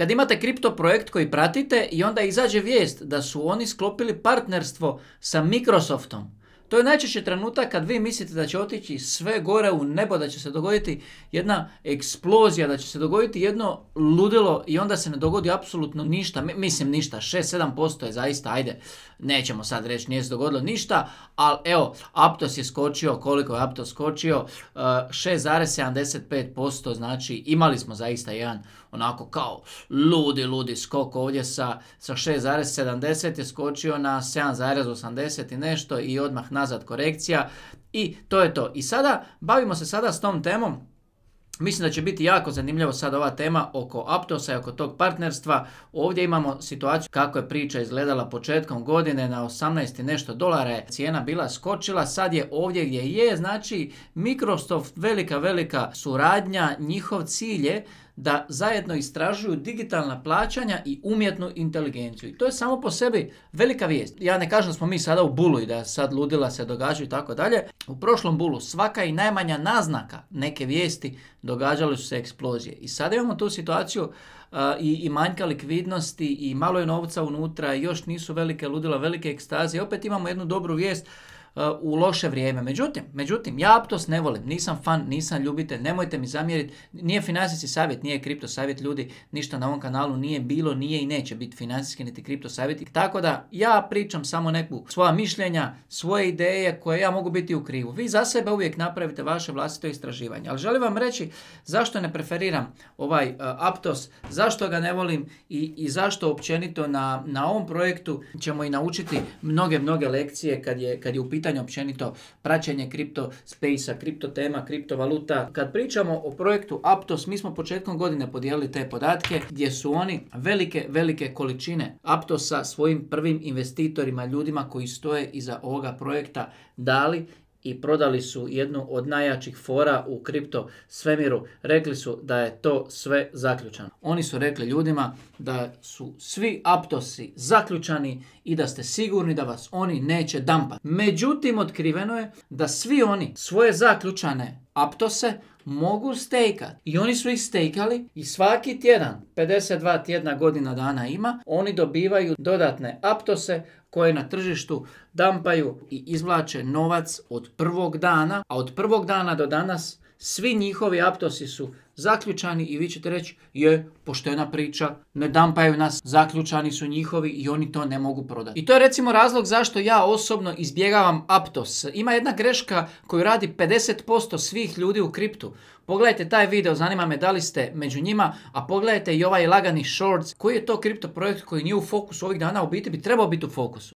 Kad imate kripto projekt koji pratite i onda izađe vijest da su oni sklopili partnerstvo sa Microsoftom, to je najčešće trenutak kad vi mislite da će otići sve gore u nebo, da će se dogoditi jedna eksplozija, da će se dogoditi jedno ludilo i onda se ne dogodi apsolutno ništa. Mislim ništa, 6-7% je zaista, ajde, nećemo sad reći, nije se dogodilo ništa, ali evo, Aptos je skočio, koliko je Aptos skočio, 6,75%, e, znači imali smo zaista jedan onako kao ludi, ludi skok ovdje sa, 6,70 je skočio na 7,80 i nešto i odmah na nazad korekcija i to je to. I sada, bavimo se sada s tom temom, Mislim da će biti jako zanimljivo sada ova tema oko Aptosa i oko tog partnerstva. Ovdje imamo situaciju kako je priča izgledala početkom godine na 18 nešto dolara je cijena bila skočila, sad je ovdje gdje je, znači Microsoft velika velika suradnja, njihov cilj je da zajedno istražuju digitalna plaćanja i umjetnu inteligenciju. I to je samo po sebi velika vijest. Ja ne kažem da smo mi sada u bulu i da sad ludila se događaju i tako dalje. U prošlom bulu svaka i najmanja naznaka neke vijesti događale su se eksplozije. I sada imamo tu situaciju i, i manjka likvidnosti i malo je novca unutra, i još nisu velike ludila, velike ekstaze. opet imamo jednu dobru vijest E, u loše vrijeme. Međutim, međutim, ja Aptos ne volim, nisam fan, nisam ljubitelj, nemojte mi zamjeriti, nije financijski savjet, nije kripto savjet ljudi, ništa na ovom kanalu nije bilo, nije i neće biti financijski niti kripto savjeti. Tako da ja pričam samo neku svoja mišljenja, svoje ideje koje ja mogu biti u krivu. Vi za sebe uvijek napravite vaše vlastito istraživanje. Ali želim vam reći zašto ne preferiram ovaj e, Aptos, zašto ga ne volim i, i zašto općenito na, na ovom projektu ćemo i naučiti mnoge, mnoge lekcije kad je, kad je u pitanju pitanja općenito praćenje kripto space kripto tema, valuta. Kad pričamo o projektu Aptos, mi smo početkom godine podijelili te podatke gdje su oni velike, velike količine Aptosa svojim prvim investitorima, ljudima koji stoje iza ovoga projekta dali i prodali su jednu od najjačih fora u kripto svemiru. Rekli su da je to sve zaključano. Oni su rekli ljudima da su svi aptosi zaključani i da ste sigurni da vas oni neće dampati. Međutim, otkriveno je da svi oni svoje zaključane aptose mogu stejkat. I oni su ih stejkali i svaki tjedan, 52 tjedna godina dana ima, oni dobivaju dodatne aptose koje na tržištu dampaju i izvlače novac od prvog dana, a od prvog dana do danas svi njihovi aptosi su zaključani i vi ćete reći je poštena priča, ne dampaju nas, zaključani su njihovi i oni to ne mogu prodati. I to je recimo razlog zašto ja osobno izbjegavam Aptos. Ima jedna greška koju radi 50% svih ljudi u kriptu. Pogledajte taj video, zanima me da li ste među njima, a pogledajte i ovaj lagani shorts. Koji je to kripto projekt koji nije u fokusu ovih dana, u biti bi trebao biti u fokusu.